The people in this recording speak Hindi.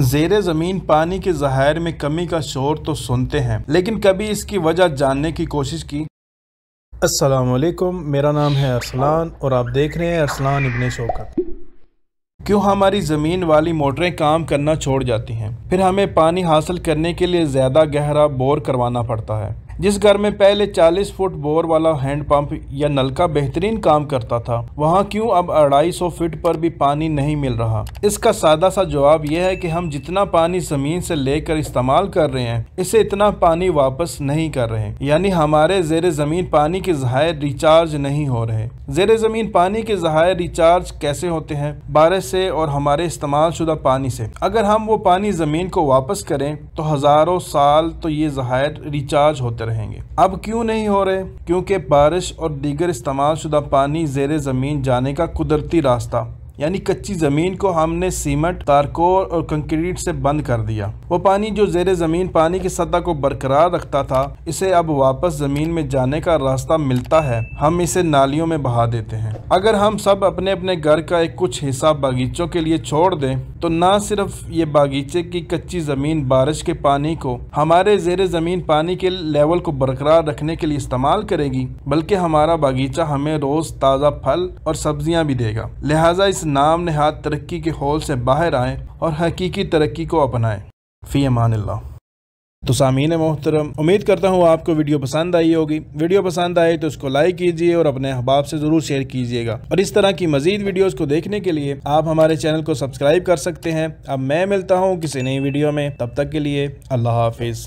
जेर ज़मीन पानी के जहायर में कमी का शोर तो सुनते हैं लेकिन कभी इसकी वजह जानने की कोशिश की असलकम मेरा नाम है अरसलान और आप देख रहे हैं अरसलान इबन शौकत क्यों हमारी ज़मीन वाली मोटरें काम करना छोड़ जाती हैं फिर हमें पानी हासिल करने के लिए ज़्यादा गहरा बोर करवाना पड़ता है जिस घर में पहले 40 फुट बोर वाला हैंडपंप या नल का बेहतरीन काम करता था वहाँ क्यों अब 250 फीट पर भी पानी नहीं मिल रहा इसका सादा सा जवाब यह है कि हम जितना पानी जमीन से लेकर इस्तेमाल कर रहे हैं इसे इतना पानी वापस नहीं कर रहे यानी हमारे जेर जमीन पानी के जहा रिचार्ज नहीं हो रहे जेर जमीन पानी के जहा रिचार्ज कैसे होते हैं बारिश से और हमारे इस्तेमाल शुदा पानी से अगर हम वो पानी जमीन को वापस करें तो हजारों साल तो ये जहायर रिचार्ज होते रहेंगे अब क्यों नहीं हो रहे क्योंकि बारिश और दीगर इस्तेमाल शुदा पानी जेर ज़मीन जाने का कुदरती रास्ता यानी कच्ची ज़मीन को हमने सीमेंट तारकोर और कंक्रीट से बंद कर दिया वो पानी जो जेर ज़मीन पानी की सतह को बरकरार रखता था इसे अब वापस ज़मीन में जाने का रास्ता मिलता है हम इसे नालियों में बहा देते हैं अगर हम सब अपने अपने घर का एक कुछ हिस्सा बागीचों के लिए छोड़ दें तो ना सिर्फ ये बागीचे की कच्ची ज़मीन बारिश के पानी को हमारे जेर ज़मीन पानी के लेवल को बरकरार रखने के लिए इस्तेमाल करेगी बल्कि हमारा बागीचा हमें रोज़ ताज़ा फल और सब्जियां भी देगा लिहाजा इस नाम नहाद तरक्की के हौल से बाहर आएँ और हकीकी तरक्की को अपनाएँ फ़ी अमान तो सामीन मोहतरम उम्मीद करता हूँ आपको वीडियो पसंद आई होगी वीडियो पसंद आए तो इसको लाइक कीजिए और अपने अहबाब से ज़रूर शेयर कीजिएगा और इस तरह की मजीद वीडियोस को देखने के लिए आप हमारे चैनल को सब्सक्राइब कर सकते हैं अब मैं मिलता हूँ किसी नई वीडियो में तब तक के लिए अल्लाह हाफिज़